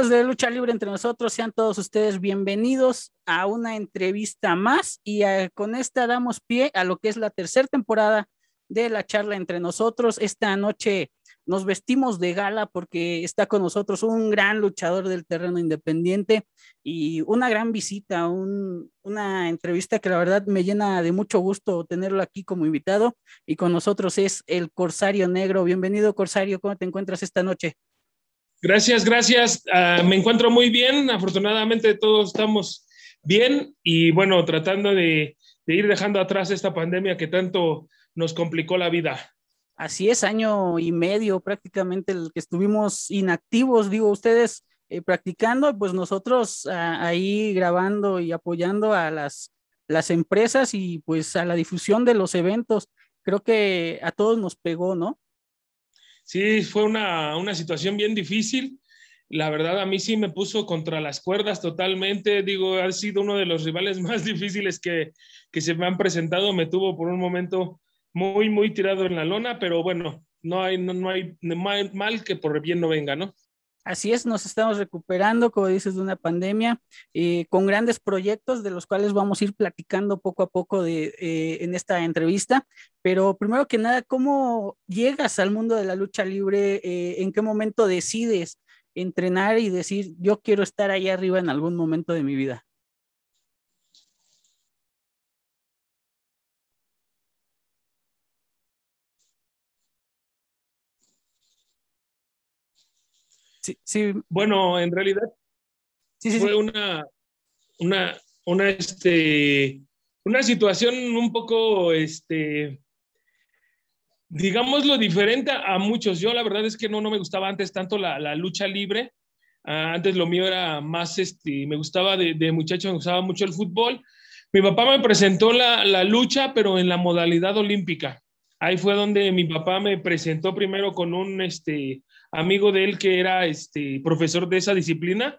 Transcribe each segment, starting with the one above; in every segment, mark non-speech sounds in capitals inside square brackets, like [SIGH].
de Lucha Libre entre nosotros, sean todos ustedes bienvenidos a una entrevista más y eh, con esta damos pie a lo que es la tercera temporada de la charla entre nosotros. Esta noche nos vestimos de gala porque está con nosotros un gran luchador del terreno independiente y una gran visita, una entrevista que la verdad me llena de mucho gusto tenerlo aquí como invitado y con nosotros es el Corsario Negro. Bienvenido Corsario, ¿cómo te encuentras esta noche? Gracias, gracias. Ah, me encuentro muy bien. Afortunadamente todos estamos bien y bueno, tratando de, ir dejando atrás esta pandemia que tanto nos complicó la vida. Así es, año y medio prácticamente el que estuvimos inactivos, digo ustedes eh, practicando, pues nosotros ah, ahí grabando y apoyando a las, las empresas y pues a la difusión de los eventos. Creo que a todos nos pegó, ¿no? sí, fue una, situación bien difícil. La verdad, a mí sí me puso contra las cuerdas totalmente. Digo, ha sido uno de los rivales [LAUGHS] más difíciles que, se me han presentado. Me tuvo por un momento muy, muy tirado en la lona, pero bueno, no hay, no, no hay mal que por bien no venga, ¿no? Así es, nos estamos recuperando, como dices, de una pandemia, eh, con grandes proyectos de los cuales vamos a ir platicando poco a poco eh, en esta entrevista. Pero primero que nada, ¿cómo llegas al mundo de la lucha libre? Eh, ¿En qué momento decides entrenar y decir, yo quiero estar ahí arriba en algún momento de mi vida? Sí, Bueno, en realidad fue este, una, situación un poco, este, digámoslo, diferente a muchos. Yo la verdad es que no, no me gustaba antes tanto la, lucha libre. Ah, antes lo mío era más, este, me gustaba de, muchacho, me gustaba mucho el fútbol. Mi papá me presentó la lucha, pero en la modalidad olímpica ahí fue donde mi papá me presentó primero con un este, amigo de él que era este, profesor de esa disciplina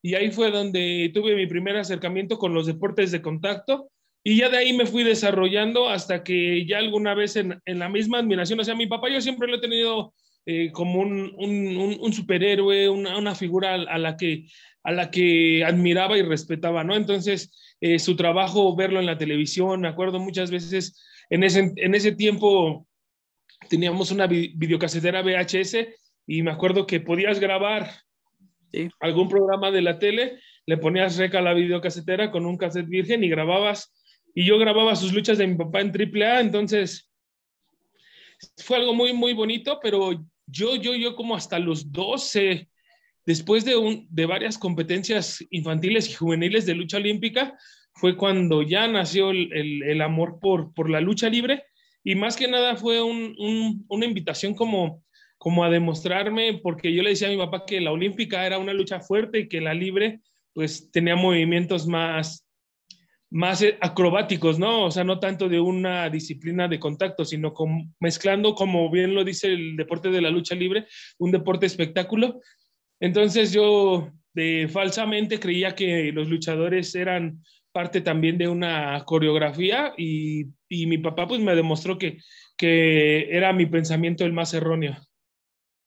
y ahí fue donde tuve mi primer acercamiento con los deportes de contacto y ya de ahí me fui desarrollando hasta que ya alguna vez en, la misma admiración, o sea, mi papá yo siempre lo he tenido eh, como un, superhéroe, una, figura a la, que, a la que admiraba y respetaba, ¿no? Entonces, eh, su trabajo, verlo en la televisión, me acuerdo muchas veces en ese, tiempo teníamos una videocasetera VHS y me acuerdo que podías grabar algún programa de la tele, le ponías reca a la videocasetera con un cassette virgen y grababas. Y yo grababa sus luchas de mi papá en AAA, entonces fue algo muy, muy bonito, pero yo, yo, yo como hasta los 12, después de, un, de varias competencias infantiles y juveniles de lucha olímpica, fue cuando ya nació el, amor por, por la lucha libre y más que nada fue una invitación como, como a demostrarme, porque yo le decía a mi papá que la olímpica era una lucha fuerte y que la libre pues tenía movimientos más, más eh, acrobáticos, ¿no? O sea, no tanto de una disciplina de contacto, sino mezclando, como bien lo dice el deporte de la lucha libre, un deporte espectáculo. Entonces yo falsamente creía que los luchadores eran parte también de una coreografía y, mi papá pues me demostró que, que era mi pensamiento el más erróneo.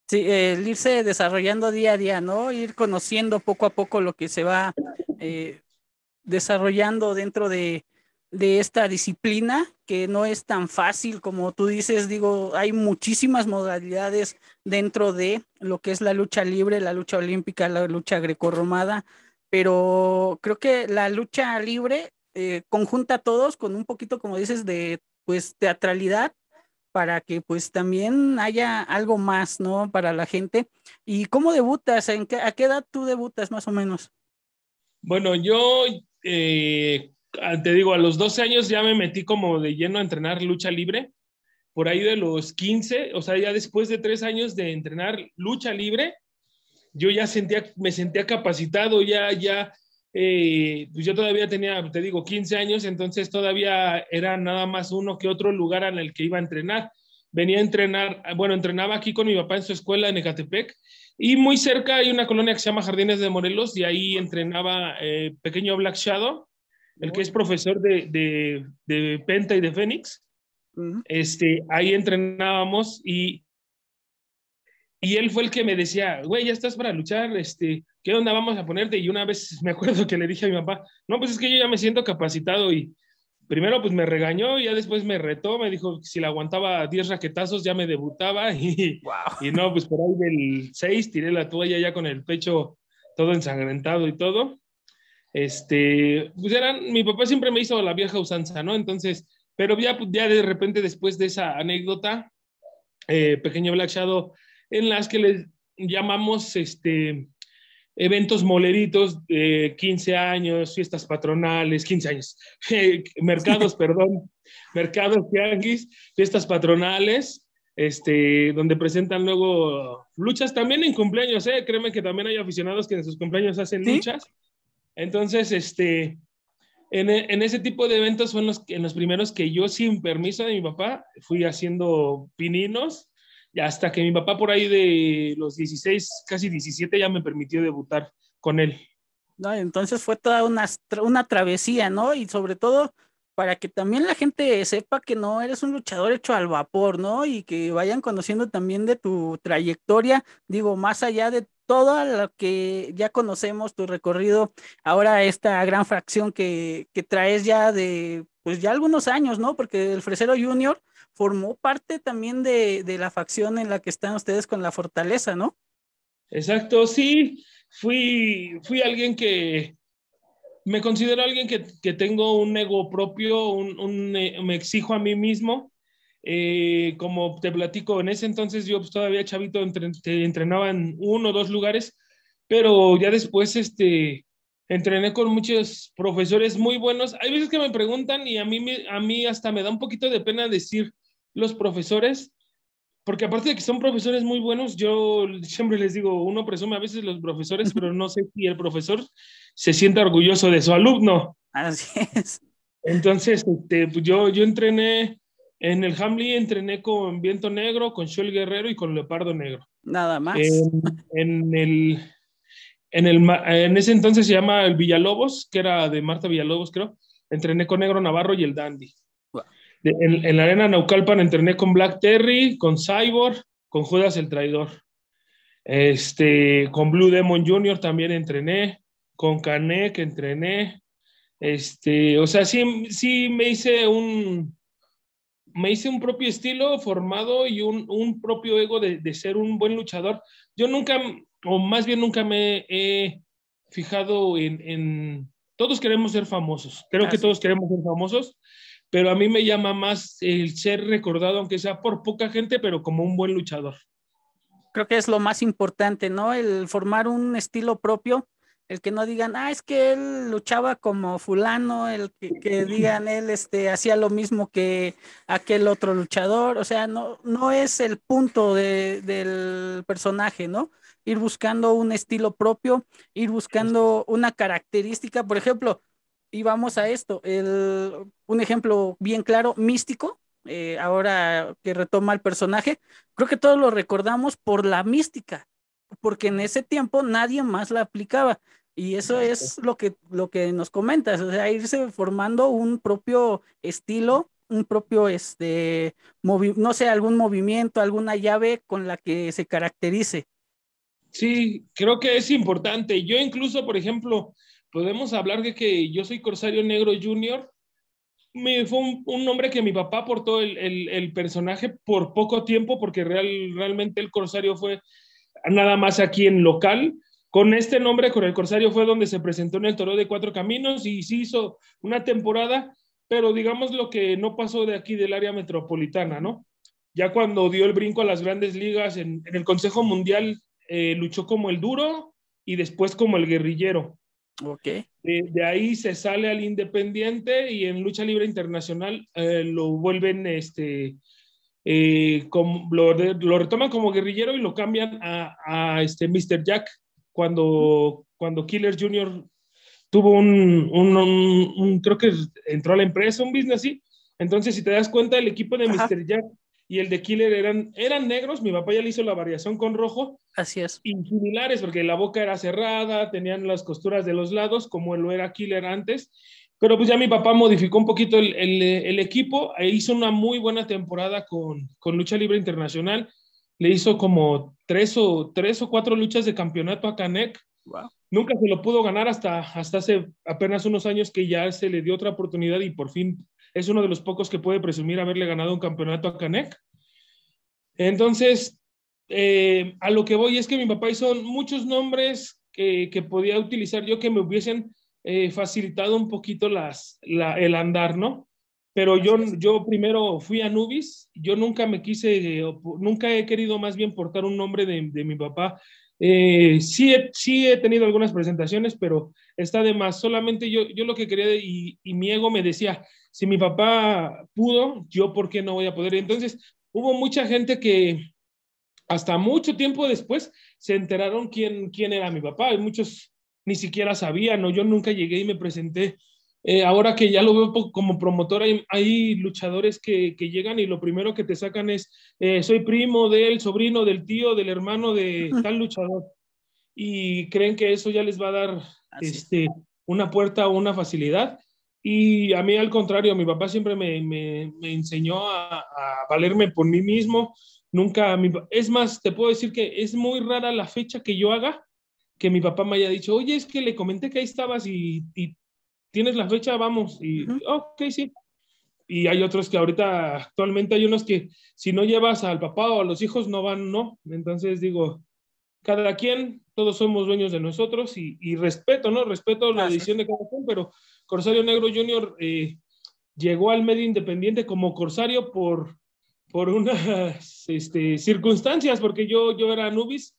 Sí, el irse desarrollando día a día, ¿no? Ir conociendo poco a poco lo que se va eh, desarrollando dentro de, de, esta disciplina, que no es tan fácil como tú dices, digo, hay muchísimas modalidades dentro de lo que es la lucha libre, la lucha olímpica, la lucha grecorromada, pero creo que la lucha libre eh, conjunta a todos con un poquito, como dices, de pues teatralidad para que pues también haya algo más, ¿no? Para la gente. ¿Y cómo debutas? ¿En qué, ¿A qué edad tú debutas más o menos? Bueno, yo eh, ah, te digo, a los 12 años ya me metí como de lleno a entrenar lucha libre. Por ahí de los 15, o sea, ya después de tres años de entrenar lucha libre, yo ya sentía, me sentía capacitado, ya, ya, eh, pues yo todavía tenía, te digo, 15 años, entonces todavía era nada más uno que otro lugar en el que iba a entrenar. Venía a entrenar, bueno, entrenaba aquí con mi papá en su escuela en Ecatepec y muy cerca hay una colonia que se llama Jardines de Morelos y ahí entrenaba eh, pequeño Black Shadow, el que es profesor de, de, Penta y de Fénix. este, ahí entrenábamos y y él fue el que me decía, güey, ya estás para luchar, este, ¿qué onda vamos a ponerte? Y una vez me acuerdo que le dije a mi papá, no, pues es que yo ya me siento capacitado y primero pues me regañó y ya después me retó, me dijo que si le aguantaba 10 raquetazos ya me debutaba [LAUGHS] y, y no, pues por ahí del 6 tiré la toalla ya con el pecho todo ensangrentado y todo. Este, pues eran, mi papá siempre me hizo la vieja usanza, ¿no? Entonces, pero ya, pues, ya de repente después de esa anécdota, eh, Pequeño Black Shadow en las que les llamamos este, eventos moleritos de 15 años, fiestas patronales, 15 años, [LAUGHS] mercados, perdón, mercados tianguis, fiestas patronales, este, donde presentan luego luchas también en cumpleaños, ¿eh? créeme que también hay aficionados que en sus cumpleaños hacen luchas. Entonces, este, en, en, ese tipo de eventos son los, en los primeros que yo, sin permiso de mi papá, fui haciendo pininos hasta que mi papá por ahí de los 16, casi 17, ya me permitió debutar con él. entonces fue toda una, una travesía, ¿no? Y sobre todo para que también la gente sepa que no eres un luchador hecho al vapor, ¿no? Y que vayan conociendo también de tu trayectoria, digo, más allá de todo lo que ya conocemos, tu recorrido, ahora esta gran fracción que, que traes ya de, pues ya algunos años, ¿no? Porque el Fresero Junior formó parte también de, la facción en la que están ustedes con la fortaleza, ¿no? Exacto, sí, fui, fui alguien que, me considero alguien que, tengo un ego propio, un, eh, me exijo a mí mismo. Eh, como te platico, en ese entonces yo pues, todavía chavito entre, entrenaba en uno o dos lugares, pero ya después este, entrené con muchos profesores muy buenos. Hay veces que me preguntan y a mí, a mí hasta me da un poquito de pena decir los profesores, porque aparte de que son profesores muy buenos, yo siempre les digo, uno presume a veces los profesores, pero no sé si el profesor se siente orgulloso de su alumno. Así es. Entonces, este, pues yo, yo entrené en el Hamley, entrené con Viento Negro, con Shell Guerrero y con Leopardo Negro. Nada más. En, el, en, el, en ese entonces se llama el Villalobos, que era de Marta Villalobos, creo. Entrené con Negro Navarro y el Dandy. En, la arena Naucalpan entrené con Black Terry, con Cyborg, con Judas el Traidor. Este, con Blue Demon Jr. también entrené, con Canek entrené. Este, o sea, sí, me hice un me hice un propio estilo formado y un, un propio ego de, de, ser un buen luchador. Yo nunca, o más bien nunca me he fijado en, en todos queremos ser famosos. Creo que todos queremos ser famosos pero a mí me llama más el ser recordado, aunque sea por poca gente, pero como un buen luchador. Creo que es lo más importante, ¿no? El formar un estilo propio, el que no digan, ah, es que él luchaba como fulano, el que, [LAUGHS] digan, él este, hacía lo mismo que aquel otro luchador, o sea, no, no es el punto del personaje, ¿no? Ir buscando un estilo propio, ir buscando una característica, por ejemplo, y vamos a esto. un ejemplo bien claro, místico, eh, ahora que retoma el personaje, creo que todos lo recordamos por la mística, porque en ese tiempo nadie más la aplicaba. Y eso es lo que, lo que nos comentas, o sea, irse formando un propio estilo, un propio, este, movi no sé, algún movimiento, alguna llave con la que se caracterice. Sí, creo que es importante. Yo incluso, por ejemplo, podemos hablar de que yo soy Corsario Negro Junior. Me, fue un, nombre que mi papá aportó el, el, personaje por poco tiempo, porque real, realmente el Corsario fue nada más aquí en local. Con este nombre, con el Corsario, fue donde se presentó en el Toro de Cuatro Caminos y se hizo una temporada, pero digamos lo que no pasó de aquí del área metropolitana, ¿no? Ya cuando dio el brinco a las grandes ligas, en, el Consejo Mundial eh, luchó como el duro y después como el guerrillero. Okay. Eh, de, ahí se sale al Independiente y en Lucha Libre Internacional eh, lo vuelven, este, eh, como, lo, retoman como guerrillero y lo cambian a, este Mr. Jack cuando, cuando Killer Jr. tuvo un, creo que entró a la empresa, un business así. Entonces, si te das cuenta, el equipo de Mr. Jack y el de Killer eran, eran negros, mi papá ya le hizo la variación con rojo. Así es. Y similares, porque la boca era cerrada, tenían las costuras de los lados, como lo era Killer antes. Pero pues ya mi papá modificó un poquito el, el, equipo, e hizo una muy buena temporada con, con, Lucha Libre Internacional. Le hizo como tres o, tres o cuatro luchas de campeonato a Canek. Nunca se lo pudo ganar hasta, hasta hace apenas unos años que ya se le dio otra oportunidad y por fin es uno de los pocos que puede presumir haberle ganado un campeonato a Canek. Entonces, eh, a lo que voy es que mi papá hizo muchos nombres que, podía utilizar yo que me hubiesen eh, facilitado un poquito las, el andar, ¿no? Pero yo, yo primero fui a Nubis, yo nunca me quise, eh, nunca he querido más bien portar un nombre de, de mi papá eh, sí, he, sí he tenido algunas presentaciones, pero está de más. Solamente yo, yo lo que quería y, y mi ego me decía, si mi papá pudo, yo por qué no voy a poder. Entonces, hubo mucha gente que hasta mucho tiempo después se enteraron quién, quién era mi papá y muchos ni siquiera sabían, o yo nunca llegué y me presenté eh, ahora que ya lo veo como promotor, hay, luchadores que, llegan y lo primero que te sacan es, eh, soy primo del sobrino, del tío, del hermano de tal luchador. Y creen que eso ya les va a dar ah, este, una puerta o una facilidad. Y a mí al contrario, mi papá siempre me, me, me enseñó a, valerme por mí mismo. Nunca, es más, te puedo decir que es muy rara la fecha que yo haga que mi papá me haya dicho, oye, es que le comenté que ahí estabas y, y ¿tienes la fecha? Vamos. Y, ok, sí. Y hay otros que ahorita, actualmente hay unos que si no llevas al papá o a los hijos, no van, no. Entonces digo, cada quien, todos somos dueños de nosotros y, respeto, ¿no? Respeto la decisión de cada quien, pero Corsario Negro Junior eh, llegó al medio independiente como Corsario por, por unas [LAUGHS] este, circunstancias, porque yo, yo era Nubis,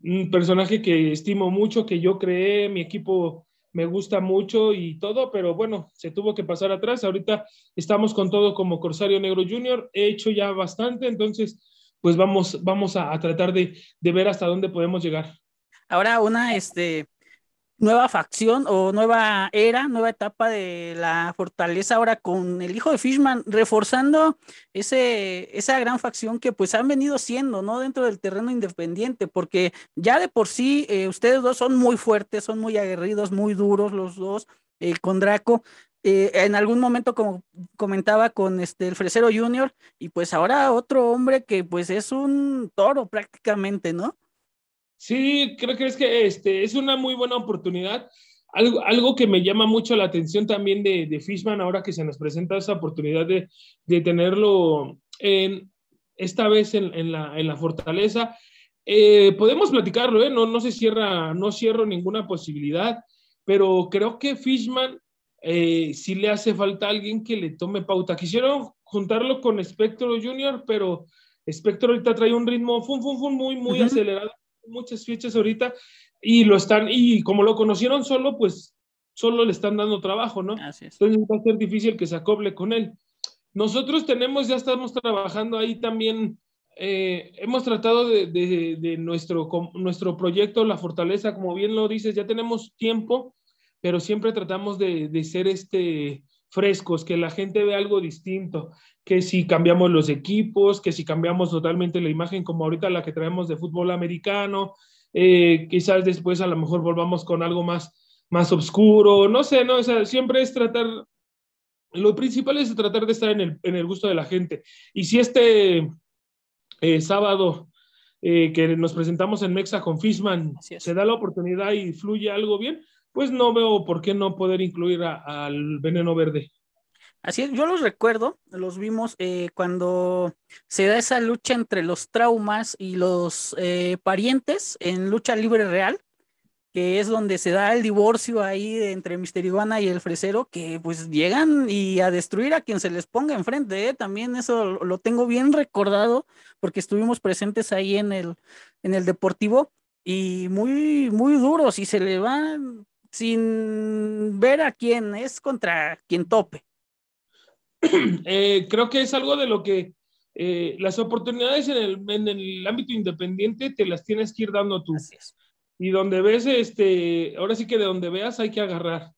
un personaje que estimo mucho, que yo creé, mi equipo me gusta mucho y todo, pero bueno, se tuvo que pasar atrás. Ahorita estamos con todo como Corsario Negro Junior, he hecho ya bastante, entonces pues vamos, vamos a, tratar de, de, ver hasta dónde podemos llegar. Ahora una, este, nueva facción o nueva era, nueva etapa de la fortaleza ahora con el hijo de Fishman, reforzando ese, esa gran facción que pues han venido siendo, ¿no? Dentro del terreno independiente, porque ya de por sí eh, ustedes dos son muy fuertes, son muy aguerridos, muy duros los dos, eh, con Draco. Eh, en algún momento, como comentaba con este, el Fresero Junior, y pues ahora otro hombre que pues es un toro prácticamente, ¿no? Sí, creo que es que este, es una muy buena oportunidad. Algo, algo que me llama mucho la atención también de, Fishman, ahora que se nos presenta esa oportunidad de, tenerlo en, esta vez en, la, fortaleza. Eh, podemos platicarlo, ¿eh? no, no se cierra, no cierro ninguna posibilidad, pero creo que Fishman eh, sí le hace falta alguien que le tome pauta. Quisieron juntarlo con Spectro Junior, pero Spectro ahorita trae un ritmo muy, muy acelerado muchas fichas ahorita y lo están, y como lo conocieron solo, pues solo le están dando trabajo, ¿no? Así es. Entonces va a ser difícil que se acople con él. Nosotros tenemos, ya estamos trabajando ahí también, eh, hemos tratado de, nuestro, nuestro proyecto, La Fortaleza, como bien lo dices, ya tenemos tiempo, pero siempre tratamos de, de ser este, frescos, que la gente ve algo distinto, que si cambiamos los equipos, que si cambiamos totalmente la imagen como ahorita la que traemos de fútbol americano, eh, quizás después a lo mejor volvamos con algo más, más oscuro, no sé, no, siempre es tratar, lo principal es tratar de estar en el, gusto de la gente. Y si este eh, sábado eh, que nos presentamos en Mexa con Fishman, se da la oportunidad y fluye algo bien, pues no veo por qué no poder incluir al veneno verde. Así es, yo los recuerdo, los vimos eh, cuando se da esa lucha entre los traumas y los eh, parientes en lucha libre real, que es donde se da el divorcio ahí entre Mister Iguana y el Fresero, que pues llegan y a destruir a quien se les ponga enfrente, eh, también eso lo tengo bien recordado porque estuvimos presentes ahí en el, en el deportivo y muy, muy duros y se le van sin ver a quién es contra quien tope. [CLEARS THROAT] Eh, creo que es algo de lo que eh, las oportunidades en el, ámbito independiente te las tienes que ir dando tú. Y donde ves, este, ahora sí que de donde veas hay que agarrar.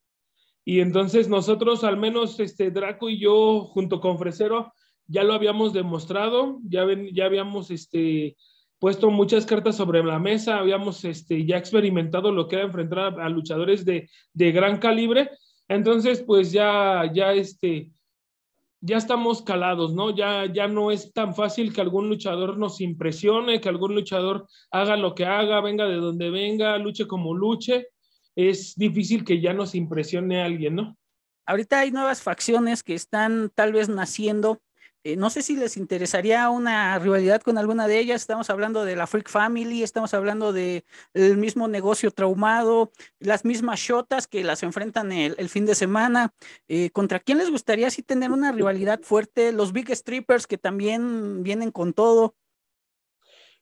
Y entonces nosotros, al menos este Draco y yo, junto con Fresero, ya lo habíamos demostrado, ya, ven, ya habíamos este, puesto muchas cartas sobre la mesa, habíamos este, ya experimentado lo que era enfrentar a, luchadores de, gran calibre, entonces pues ya, ya, este, ya estamos calados, ¿no? Ya, ya no es tan fácil que algún luchador nos impresione, que algún luchador haga lo que haga, venga de donde venga, luche como luche, es difícil que ya nos impresione alguien, ¿no? Ahorita hay nuevas facciones que están tal vez naciendo eh, no sé si les interesaría una rivalidad con alguna de ellas. Estamos hablando de la Freak Family, estamos hablando del el mismo negocio traumado, las mismas shotas que las enfrentan el, fin de semana. Eh, ¿Contra quién les gustaría sí tener una rivalidad fuerte? Los Big Strippers que también vienen con todo.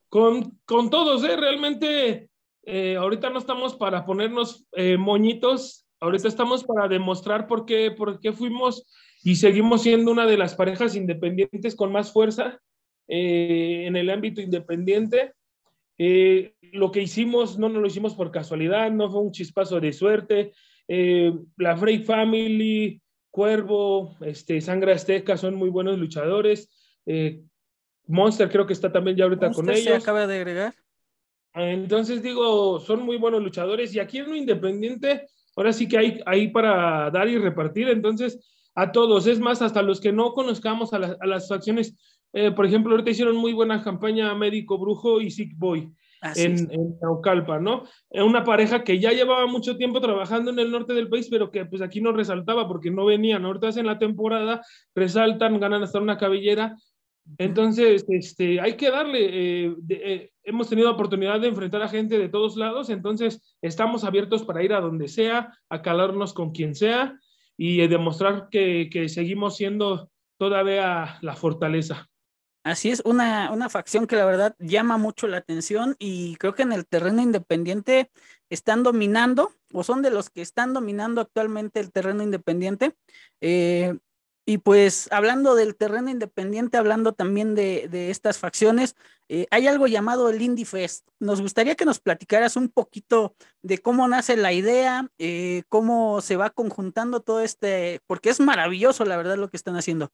Con, con todos, ¿eh? Realmente eh, ahorita no estamos para ponernos moñitos, ahorita estamos para demostrar por qué, por qué fuimos y seguimos siendo una de las parejas independientes con más fuerza eh, en el ámbito independiente. Eh, lo que hicimos no nos lo hicimos por casualidad, no fue un chispazo de suerte. Eh, la Frey Family, Cuervo, este, Sangre Azteca son muy buenos luchadores. Monster creo que está también ya ahorita con se acaba de agregar. Entonces digo, son muy buenos luchadores y aquí en lo independiente, ahora sí que hay, hay para dar y repartir. Entonces, a todos, es más, hasta los que no conozcamos a, las facciones. Eh, por ejemplo, ahorita hicieron muy buena campaña Médico Brujo y Sick Boy en, en, ¿no? Eh, una pareja que ya llevaba mucho tiempo trabajando en el norte del país, pero que pues aquí no resaltaba porque no venían. Ahorita hacen la temporada, resaltan, ganan hasta una cabellera. Entonces, este, hay que darle, eh, hemos tenido oportunidad de enfrentar a gente de todos lados, entonces estamos abiertos para ir a donde sea, a calarnos con quien sea, y demostrar que, seguimos siendo todavía la fortaleza. Así es, una, facción que la verdad llama mucho la atención y creo que en el terreno independiente están dominando o son de los que están dominando actualmente el terreno independiente. Eh, y pues hablando del terreno independiente, hablando también de, estas facciones, eh, hay algo llamado el Indie Fest. Nos gustaría que nos platicaras un poquito de cómo nace la idea, eh, cómo se va conjuntando todo este, porque es maravilloso la verdad lo que están haciendo.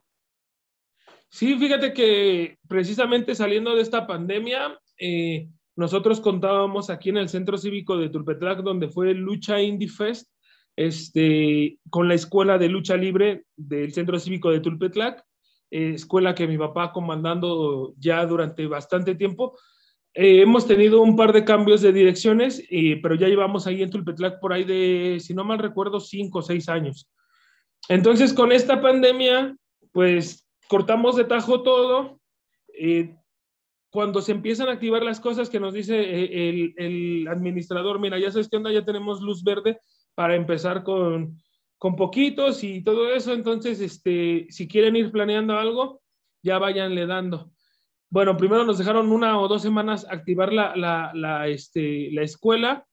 Sí, fíjate que precisamente saliendo de esta pandemia, eh, nosotros contábamos aquí en el Centro Cívico de Tulpetlac, donde fue Lucha Indie Fest, este, con la Escuela de Lucha Libre del Centro Cívico de Tulpetlac, eh, escuela que mi papá comandando ya durante bastante tiempo. Eh, hemos tenido un par de cambios de direcciones, eh, pero ya llevamos ahí en Tulpetlac por ahí de, si no mal recuerdo, cinco o seis años. Entonces, con esta pandemia, pues cortamos de tajo todo. cuando se empiezan a activar las cosas que nos dice el, el administrador, mira, ya sabes qué onda, ya tenemos luz verde, para empezar con, poquitos y todo eso. Entonces, este, si quieren ir planeando algo, ya váyanle dando. Bueno, primero nos dejaron una o dos semanas activar la, este, la escuela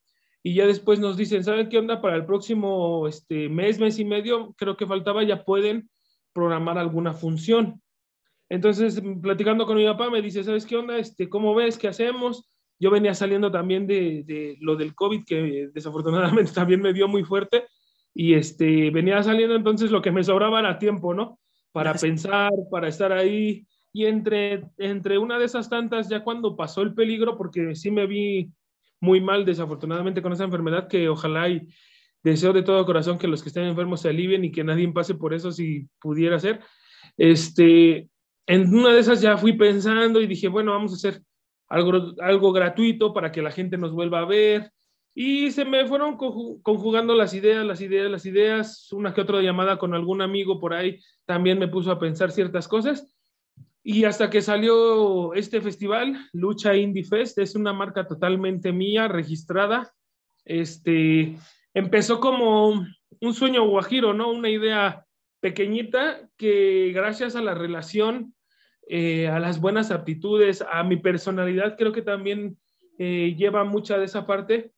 y ya después nos dicen, ¿saben qué onda? Para el próximo este, mes, mes y medio, creo que faltaba, ya pueden programar alguna función. Entonces, platicando con mi papá, me dice, ¿sabes qué onda? Este, ¿Cómo ves? ¿Qué hacemos? Yo venía saliendo también de, de lo del COVID, que desafortunadamente [LAUGHS] también me dio muy fuerte, y este, venía saliendo entonces lo que me sobraba era tiempo, ¿no? Para pensar, para estar ahí. Y entre, entre una de esas tantas, ya cuando pasó el peligro, porque sí me vi muy mal desafortunadamente con esa enfermedad, que ojalá y deseo de todo corazón que los que estén enfermos se alivien y que nadie pase por eso si pudiera ser. Este, en una de esas ya fui pensando y dije, bueno, vamos a hacer algo, gratuito para que la gente nos vuelva a ver. Y se me fueron conjugando las ideas, las ideas, las ideas. Una que otra llamada con algún amigo por ahí también me puso a pensar ciertas cosas. Y hasta que salió este festival, Lucha Indie Fest, es una marca totalmente mía, registrada. Este, empezó como un sueño guajiro, ¿no? Una idea pequeñita que gracias a la relación eh, a las buenas aptitudes, a mi personalidad, creo que también eh, lleva mucha de esa parte.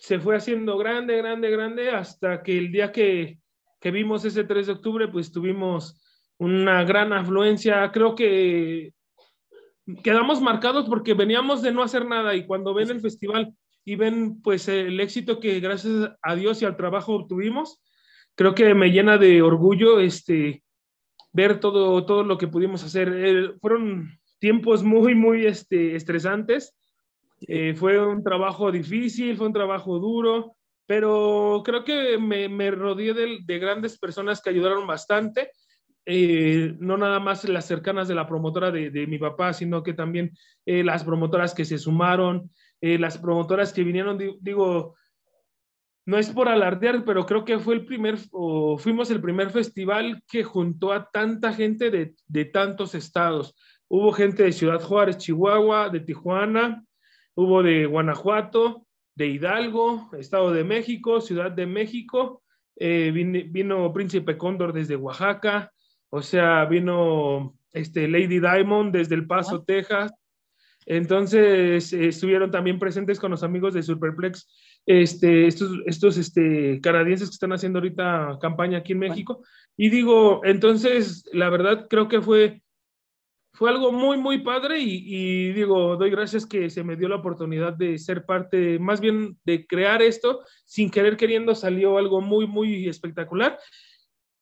Se fue haciendo grande, grande, grande, hasta que el día que, que vimos ese 3 de octubre, pues tuvimos una gran afluencia. Creo que quedamos marcados porque veníamos de no hacer nada y cuando ven el festival y ven pues el éxito que gracias a Dios y al trabajo obtuvimos, creo que me llena de orgullo este ver todo, todo lo que pudimos hacer. Eh, fueron tiempos muy, muy este, estresantes. Eh, fue un trabajo difícil, fue un trabajo duro, pero creo que me, rodeé de, grandes personas que ayudaron bastante. Eh, no nada más las cercanas de la promotora de, de mi papá, sino que también las promotoras que se sumaron, las promotoras que vinieron, digo, no es por alardear, pero creo que fue el primer, fuimos el primer festival que juntó a tanta gente de, tantos estados. Hubo gente de Ciudad Juárez, Chihuahua, de Tijuana, hubo de Guanajuato, de Hidalgo, Estado de México, Ciudad de México, eh, vino, Príncipe Cóndor desde Oaxaca, o sea, vino este, Lady Diamond desde El Paso, Texas. Entonces eh, estuvieron también presentes con los amigos de Superplex este, estos, estos este, canadienses que están haciendo ahorita campaña aquí en México. Y digo, entonces, la verdad creo que fue, fue algo muy, muy padre y, y, digo, doy gracias que se me dio la oportunidad de ser parte, más bien de crear esto, sin querer queriendo salió algo muy, muy espectacular.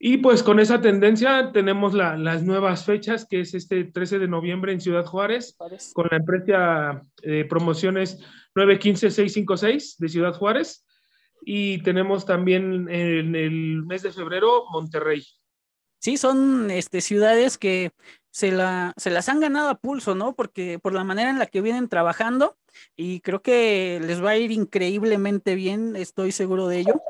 Y pues con esa tendencia tenemos las nuevas fechas, que es este 13 de noviembre en Ciudad Juárez, con la empresa de eh, promociones 915-656 de Ciudad Juárez. Y tenemos también en el mes de febrero Monterrey. Sí, son este, ciudades que se, la, se las han ganado a pulso, ¿no? Porque por la manera en la que vienen trabajando y creo que les va a ir increíblemente bien, estoy seguro de ello.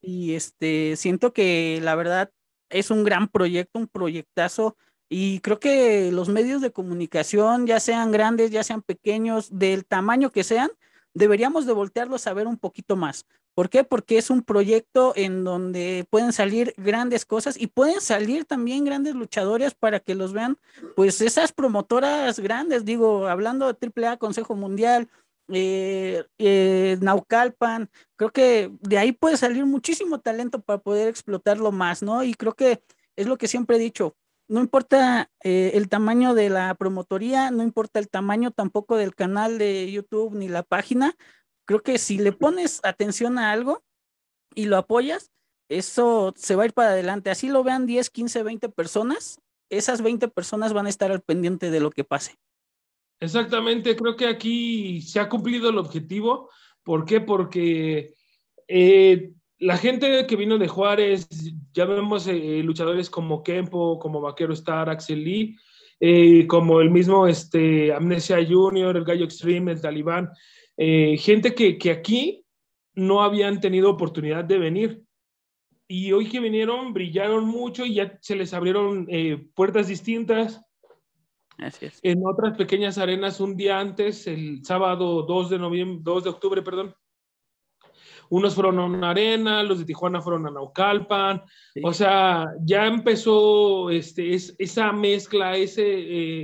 Y este, siento que la verdad es un gran proyecto, un proyectazo. Y creo que los medios de comunicación, ya sean grandes, ya sean pequeños, del tamaño que sean, deberíamos de voltearlos a ver un poquito más. ¿Por qué? Porque es un proyecto en donde pueden salir grandes cosas y pueden salir también grandes luchadoras para que los vean, pues esas promotoras grandes, digo, hablando de AAA, Consejo Mundial, eh, eh, Naucalpan, creo que de ahí puede salir muchísimo talento para poder explotarlo más, ¿no? Y creo que es lo que siempre he dicho, no importa eh, el tamaño de la promotoría, no importa el tamaño tampoco del canal de YouTube ni la página, creo que si le pones atención a algo y lo apoyas, eso se va a ir para adelante. Así lo vean 10, 15, 20 personas, esas 20 personas van a estar al pendiente de lo que pase. Exactamente, creo que aquí se ha cumplido el objetivo. ¿Por qué? Porque eh, la gente que vino de Juárez, ya vemos eh, luchadores como Kempo, como Vaquero Star, Axel Lee, eh, como el mismo este, Amnesia Junior, el Gallo Extreme, el Talibán, gente que, que aquí no habían tenido oportunidad de venir y hoy que vinieron brillaron mucho y ya se les abrieron puertas distintas, en otras pequeñas arenas, un día antes, el sábado 2 de, noviembre, 2 de octubre, perdón, unos fueron a una arena, los de Tijuana fueron a Naucalpan, o sea, ya empezó este, esa mezcla, ese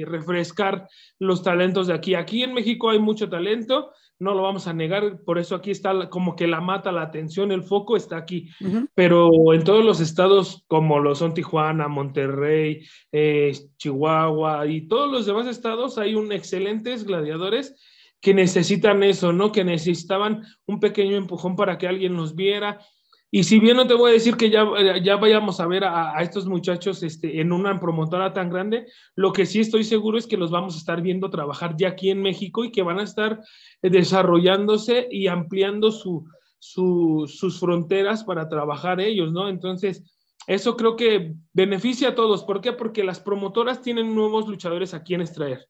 eh, refrescar los talentos de aquí. Aquí en México hay mucho talento, no lo vamos a negar, por eso aquí está como que la mata, la atención, el foco está aquí, pero en todos los estados como lo son Tijuana, Monterrey, eh, Chihuahua y todos los demás estados hay un excelentes gladiadores que necesitan eso, ¿no? Que necesitaban un pequeño empujón para que alguien los viera, y si bien no te voy a decir que ya, eh, ya vayamos a ver a, estos muchachos este, en una promotora tan grande, lo que sí estoy seguro es que los vamos a estar viendo trabajar ya aquí en México y que van a estar eh, desarrollándose y ampliando su, su, sus fronteras para trabajar ellos, ¿no? Entonces, eso creo que beneficia a todos. ¿Por qué? Porque las promotoras tienen nuevos luchadores a quienes traer.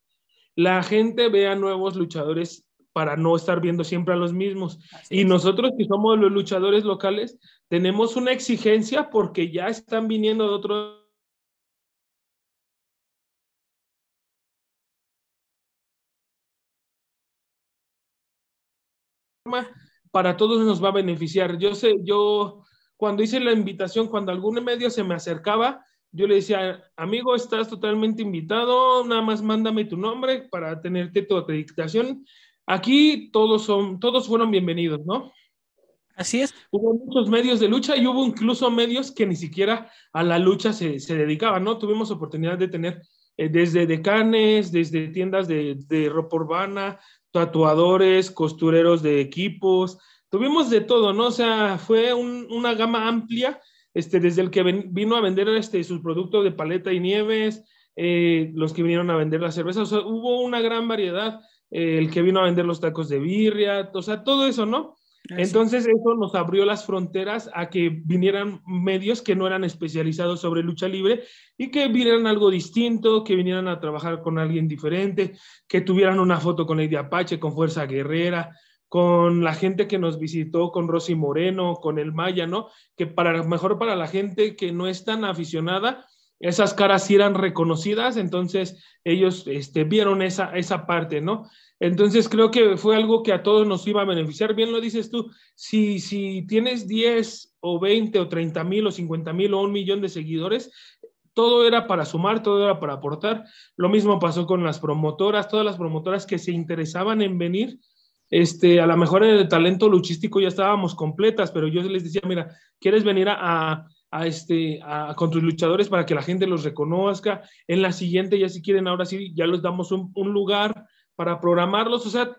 La gente ve a nuevos luchadores para no estar viendo siempre a los mismos. y nosotros que somos los luchadores locales, tenemos una exigencia porque ya están viniendo de otros para todos nos va a beneficiar. Yo sé, yo cuando hice la invitación, cuando algún medio se me acercaba, yo le decía, amigo, estás totalmente invitado, nada más mándame tu nombre para tenerte tu dictación Aquí todos, son, todos fueron bienvenidos, ¿no? Así es. Hubo muchos medios de lucha y hubo incluso medios que ni siquiera a la lucha se, se dedicaban, ¿no? Tuvimos oportunidad de tener eh, desde decanes, desde tiendas de, ropa urbana, tatuadores, costureros de equipos, tuvimos de todo, ¿no? O sea, fue una gama amplia, este, desde el que vino a vender este, sus productos de paleta y nieves, eh, los que vinieron a vender la cerveza. o sea, hubo una gran variedad el que vino a vender los tacos de birria, o sea, todo eso, ¿no? Entonces eso nos abrió las fronteras a que vinieran medios que no eran especializados sobre lucha libre y que vinieran algo distinto, que vinieran a trabajar con alguien diferente, que tuvieran una foto con Lady Apache, con Fuerza Guerrera, con la gente que nos visitó, con Rosy Moreno, con el Maya, ¿no? Que para mejor para la gente que no es tan aficionada, esas caras sí eran reconocidas, entonces ellos este, vieron esa, esa parte, ¿no? Entonces creo que fue algo que a todos nos iba a beneficiar. Bien lo dices tú, si, si tienes 10 o 20 o 30 mil o 50 mil o un millón de seguidores, todo era para sumar, todo era para aportar. Lo mismo pasó con las promotoras, todas las promotoras que se interesaban en venir. Este, a lo mejor en el talento luchístico ya estábamos completas, pero yo les decía, mira, ¿quieres venir a a, este, a, con tus luchadores para que la gente los reconozca. En la siguiente, ya si quieren, ahora sí, ya les damos un, lugar para programarlos. O sea,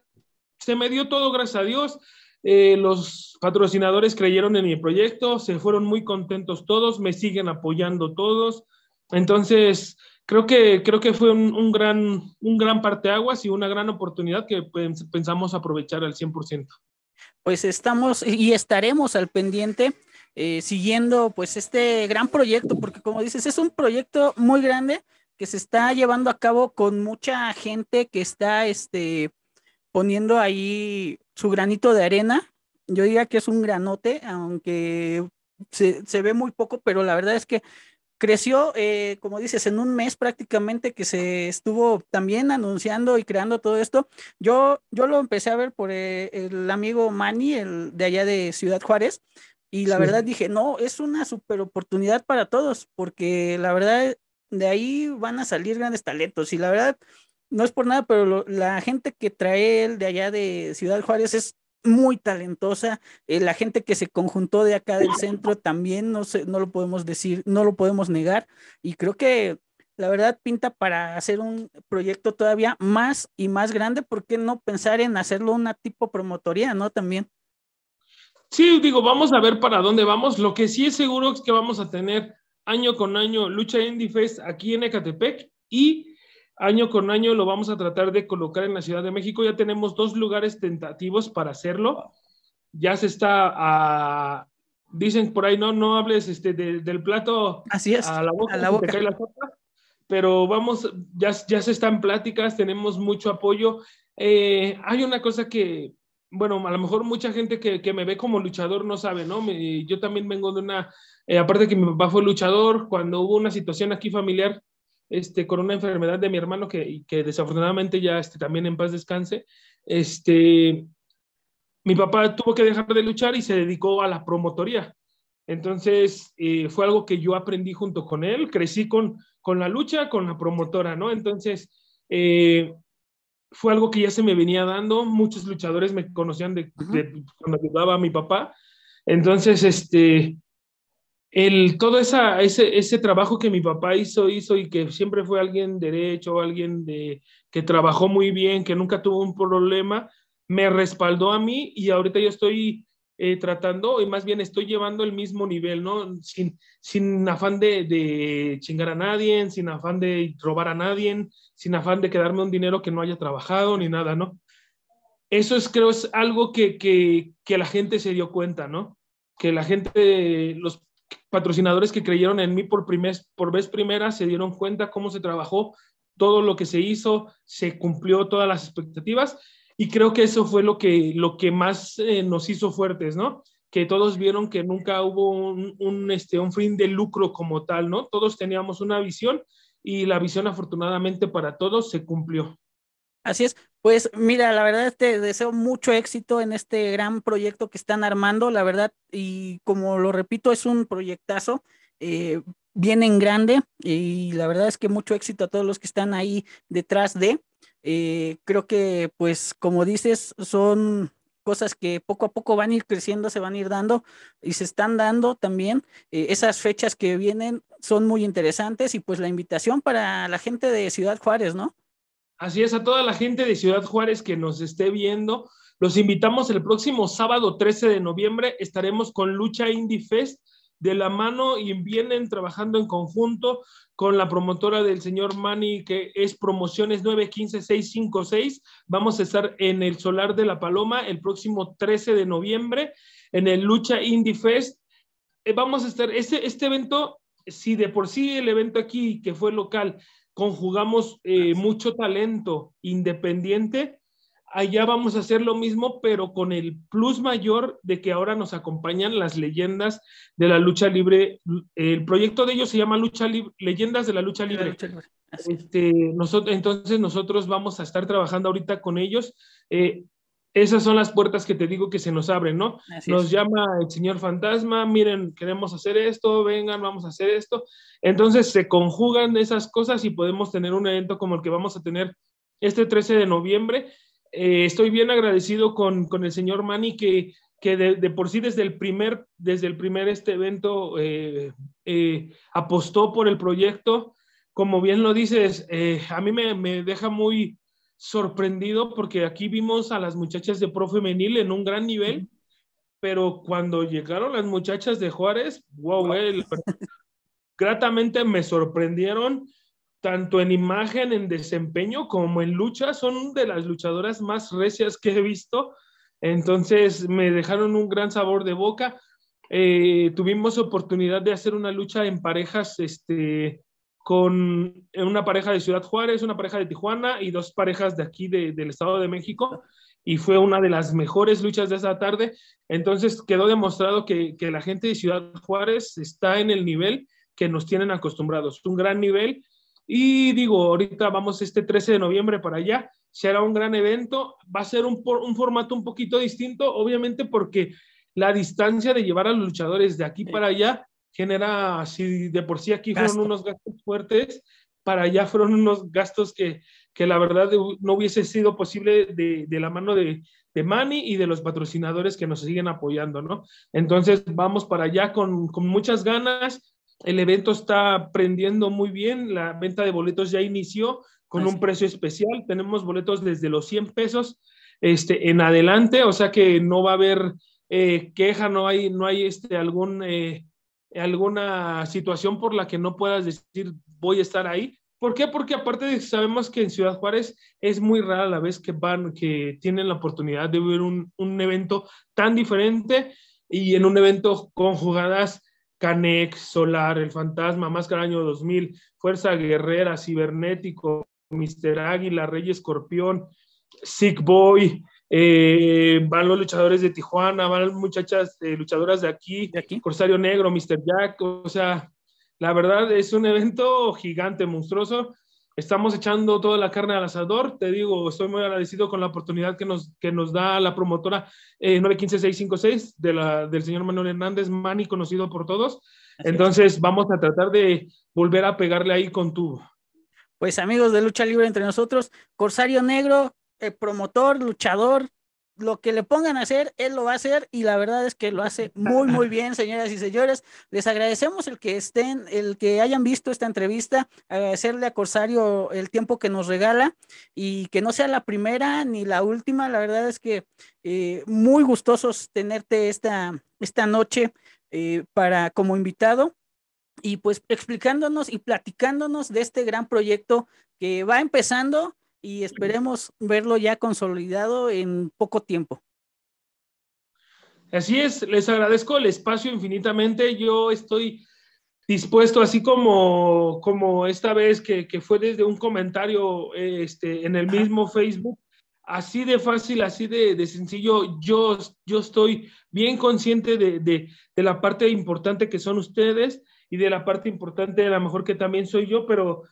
se me dio todo, gracias a Dios. Eh, los patrocinadores creyeron en mi proyecto, se fueron muy contentos todos, me siguen apoyando todos. Entonces, creo que, creo que fue un, gran, un gran parteaguas y una gran oportunidad que pensamos aprovechar al 100%. Pues estamos y estaremos al pendiente eh, siguiendo pues este gran proyecto, porque como dices, es un proyecto muy grande que se está llevando a cabo con mucha gente que está este, poniendo ahí su granito de arena. Yo diría que es un granote, aunque se, ve muy poco, pero la verdad es que creció, eh, como dices, en un mes prácticamente que se estuvo también anunciando y creando todo esto. Yo, yo lo empecé a ver por eh, el amigo Manny, el de allá de Ciudad Juárez, y la verdad dije, no, es una super oportunidad para todos, porque la verdad de ahí van a salir grandes talentos. Y la verdad, no es por nada, pero la gente que trae él de allá de Ciudad Juárez es muy talentosa. Eh, la gente que se conjuntó de acá del centro también, no, no lo podemos decir, no lo podemos negar. Y creo que la verdad pinta para hacer un proyecto todavía más y más grande. ¿Por qué no pensar en hacerlo una tipo promotoría, no? También. Sí, digo, vamos a ver para dónde vamos. Lo que sí es seguro es que vamos a tener año con año lucha Indie Fest aquí en Ecatepec y año con año lo vamos a tratar de colocar en la Ciudad de México. Ya tenemos dos lugares tentativos para hacerlo. Ya se está a, Dicen por ahí, no, no hables este, del plato Así es, a la boca. pero vamos, ya, se están pláticas, tenemos mucho apoyo. Eh, hay una cosa que bueno, a lo mejor mucha gente que, me ve como luchador no sabe, ¿no? yo también vengo de una, eh, aparte que mi papá fue luchador, cuando hubo una situación aquí familiar este, con una enfermedad de mi hermano que, desafortunadamente ya este, también en paz descanse, este, mi papá tuvo que dejar de luchar y se dedicó a la promotoría. Entonces, eh, fue algo que yo aprendí junto con él, crecí con, con la lucha, con la promotora, ¿no? Entonces, eh, fue algo que ya se me venía dando. Muchos luchadores me conocían de, cuando ayudaba a mi papá. Entonces, este, el, todo esa, ese, ese, trabajo que mi papá hizo, hizo y que siempre fue alguien derecho, alguien de, que trabajó muy bien, que nunca tuvo un problema, me respaldó a mí y ahorita yo estoy eh, tratando, y más bien estoy llevando el mismo nivel, ¿no? Sin, sin afán de, chingar a nadie, sin afán de robar a nadie, sin afán de quedarme un dinero que no haya trabajado ni nada, ¿no? Eso es, creo, es algo que, que, la gente se dio cuenta, ¿no? Que la gente, los patrocinadores que creyeron en mí por, primer, por vez primera se dieron cuenta cómo se trabajó, todo lo que se hizo, se cumplió todas las expectativas y creo que eso fue lo que, lo que más eh, nos hizo fuertes, ¿no? Que todos vieron que nunca hubo un, este, un fin de lucro como tal, ¿no? Todos teníamos una visión y la visión afortunadamente para todos se cumplió. Así es. Pues mira, la verdad te deseo mucho éxito en este gran proyecto que están armando, la verdad, y como lo repito, es un proyectazo. Eh, bien en grande y la verdad es que mucho éxito a todos los que están ahí detrás de. Eh, creo que, pues, como dices, son cosas que poco a poco van a ir creciendo, se van a ir dando y se están dando también. Eh, esas fechas que vienen son muy interesantes y pues la invitación para la gente de Ciudad Juárez, ¿no? Así es, a toda la gente de Ciudad Juárez que nos esté viendo, los invitamos el próximo sábado 13 de noviembre, estaremos con Lucha Indie Fest de la mano y vienen trabajando en conjunto con la promotora del señor Manny, que es Promociones 915656. Vamos a estar en el Solar de la Paloma el próximo 13 de noviembre, en el Lucha Indie Fest. Eh, vamos a estar, este, este evento, si de por sí el evento aquí, que fue local, conjugamos eh, mucho talento independiente, allá vamos a hacer lo mismo, pero con el plus mayor de que ahora nos acompañan las leyendas de la lucha libre. El proyecto de ellos se llama lucha Leyendas de la Lucha Libre. Este, nosotros, entonces nosotros vamos a estar trabajando ahorita con ellos. Eh, esas son las puertas que te digo que se nos abren, ¿no? nos llama el señor fantasma, miren, queremos hacer esto, vengan, vamos a hacer esto. Entonces se conjugan esas cosas y podemos tener un evento como el que vamos a tener este 13 de noviembre, eh, estoy bien agradecido con, con, el señor Manny que, que de, por sí desde el primer, desde el primer este evento eh, eh, apostó por el proyecto. Como bien lo dices, a mí me, me, deja muy sorprendido porque aquí vimos a las muchachas de pro femenil en un gran nivel, pero cuando llegaron las muchachas de Juárez, wow, wow. gratamente me sorprendieron tanto en imagen, en desempeño como en lucha, son de las luchadoras más recias que he visto. Entonces me dejaron un gran sabor de boca. Eh, tuvimos oportunidad de hacer una lucha en parejas, este, con una pareja de Ciudad Juárez, una pareja de Tijuana y dos parejas de aquí del Estado de México. Y fue una de las mejores luchas de esa tarde. Entonces quedó demostrado que, que la gente de Ciudad Juárez está en el nivel que nos tienen acostumbrados. Un gran nivel y digo, ahorita vamos este 13 de noviembre para allá, será un gran evento, va a ser un, formato un poquito distinto, obviamente porque la distancia de llevar a los luchadores de aquí para allá genera, si de por sí aquí fueron unos gastos fuertes, para allá fueron unos gastos que, la verdad no hubiese sido posible de, la mano de, de y de los patrocinadores que nos siguen apoyando, ¿no? Entonces vamos para allá con, con muchas ganas, el evento está prendiendo muy bien, la venta de boletos ya inició con un precio especial, tenemos boletos desde los 100 pesos este, en adelante, o sea que no va a haber eh, queja, no hay, no hay este, algún, eh, alguna situación por la que no puedas decir voy a estar ahí. ¿Por qué? Porque aparte de, sabemos que en Ciudad Juárez es muy rara la vez que van, que tienen la oportunidad de ver un, un evento tan diferente y en un evento con jugadas Canex, Solar, El Fantasma, Máscara Año 2000, Fuerza Guerrera, Cibernético, Mister Águila, Rey Escorpión, Sick Boy, eh, van los luchadores de Tijuana, van muchachas eh, luchadoras de aquí, de aquí, Corsario Negro, Mr. Jack, o sea, la verdad es un evento gigante, monstruoso, estamos echando toda la carne al asador. Te digo, estoy muy agradecido con la oportunidad que nos, que nos da la promotora 915656 eh, de del señor Manuel Hernández, Mani, conocido por todos. Entonces vamos a tratar de volver a pegarle ahí con tu... Pues amigos de Lucha Libre entre nosotros, Corsario Negro, eh, promotor, luchador, lo que le pongan a hacer, él lo va a hacer y la verdad es que lo hace muy, muy [LAUGHS] bien, señoras y señores. Les agradecemos el que estén, el que hayan visto esta entrevista, agradecerle a Corsario el tiempo que nos regala y que no sea la primera ni la última. La verdad es que eh, muy gustosos tenerte esta, esta noche eh, para, como invitado y pues explicándonos y platicándonos de este gran proyecto que va empezando y esperemos verlo ya consolidado en poco tiempo. Así es, les agradezco el espacio infinitamente. Yo estoy dispuesto, así como, como esta vez que, fue desde un comentario este, en el mismo Facebook, así de fácil, así de, sencillo, yo, yo estoy bien consciente de, de, la parte importante que son ustedes y de la parte importante a lo mejor que también soy yo, pero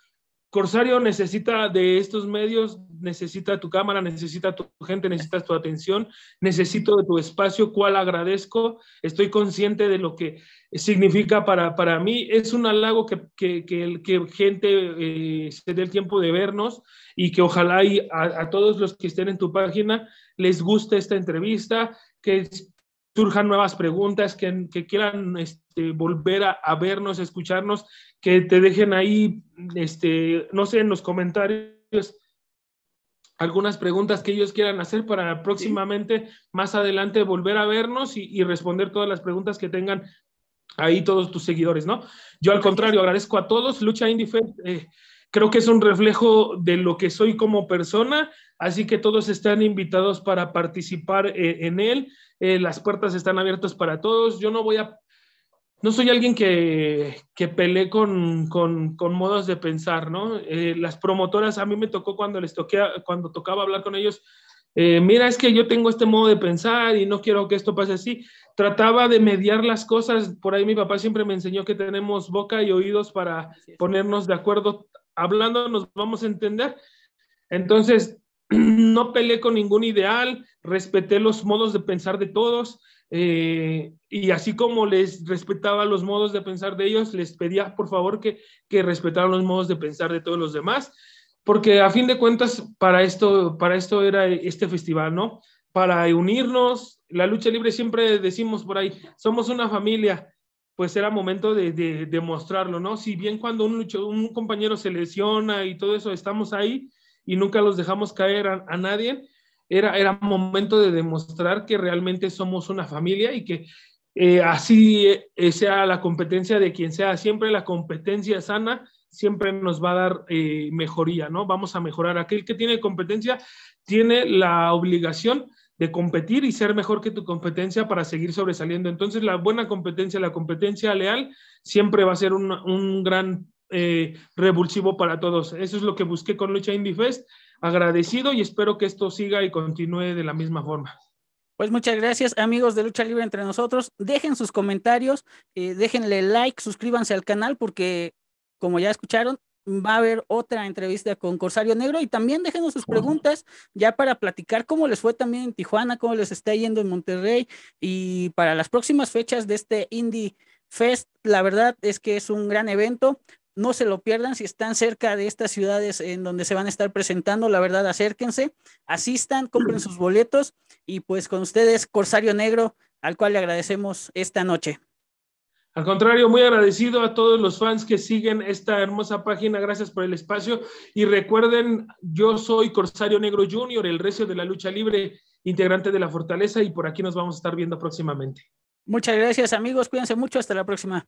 Corsario necesita de estos medios, necesita tu cámara, necesita tu gente, necesitas tu atención, necesito de tu espacio, cual agradezco, estoy consciente de lo que significa para, para mí. Es un halago que, que, que, gente eh, se dé el tiempo de vernos y que ojalá a, todos los que estén en tu página les guste esta entrevista, que surjan nuevas preguntas, que, quieran este, volver a, vernos, escucharnos, que te dejen ahí, este, no sé, en los comentarios algunas preguntas que ellos quieran hacer para próximamente, más adelante, volver a vernos y, responder todas las preguntas que tengan ahí todos tus seguidores, ¿no? Yo al contrario, agradezco a todos. Lucha Indie eh, creo que es un reflejo de lo que soy como persona, así que todos están invitados para participar eh, en él. Eh, las puertas están abiertas para todos. Yo no voy a, no soy alguien que, que pelee con, con, modos de pensar, ¿no? Eh, las promotoras, a mí me tocó cuando les toqué, cuando tocaba hablar con ellos. mira, es que yo tengo este modo de pensar y no quiero que esto pase así. Trataba de mediar las cosas. Por ahí mi papá siempre me enseñó que tenemos boca y oídos para ponernos de acuerdo hablando nos vamos a entender. Entonces, [CLEARS THROAT] no peleé con ningún ideal, respeté los modos de pensar de todos eh, y así como les respetaba los modos de pensar de ellos, les pedía por favor que, que respetaran los modos de pensar de todos los demás, porque a fin de cuentas para esto, para esto era este festival, ¿no? Para unirnos, la lucha libre siempre decimos por ahí, somos una familia pues era momento de, demostrarlo, ¿no? Si bien cuando un, un compañero se lesiona y todo eso, estamos ahí y nunca los dejamos caer a, nadie, era, era momento de demostrar que realmente somos una familia y que eh, así eh, sea la competencia de quien sea, siempre la competencia sana siempre nos va a dar eh, mejoría, ¿no? Vamos a mejorar. Aquel que tiene competencia tiene la obligación competir y ser mejor que tu competencia para seguir sobresaliendo. Entonces, la buena competencia, la competencia leal, siempre va a ser un, gran eh, revulsivo para todos. Eso es lo que busqué con Lucha Indie Fest. Agradecido y espero que esto siga y continúe de la misma forma. Pues muchas gracias amigos de Lucha Libre entre nosotros. Dejen sus comentarios, eh, déjenle like, suscríbanse al canal porque como ya escucharon, va a haber otra entrevista con Corsario Negro y también déjenos sus preguntas ya para platicar cómo les fue también en Tijuana, cómo les está yendo en Monterrey y para las próximas fechas de este Indie Fest. La verdad es que es un gran evento. No se lo pierdan si están cerca de estas ciudades en donde se van a estar presentando. La verdad, acérquense, asistan, compren sus boletos y pues con ustedes Corsario Negro, al cual le agradecemos esta noche. Al contrario, muy agradecido a todos los fans que siguen esta hermosa página. Gracias por el espacio. Y recuerden, yo soy Corsario Negro Jr., el recio de la lucha libre, integrante de la Fortaleza, y por aquí nos vamos a estar viendo próximamente. Muchas gracias, amigos. Cuídense mucho. Hasta la próxima.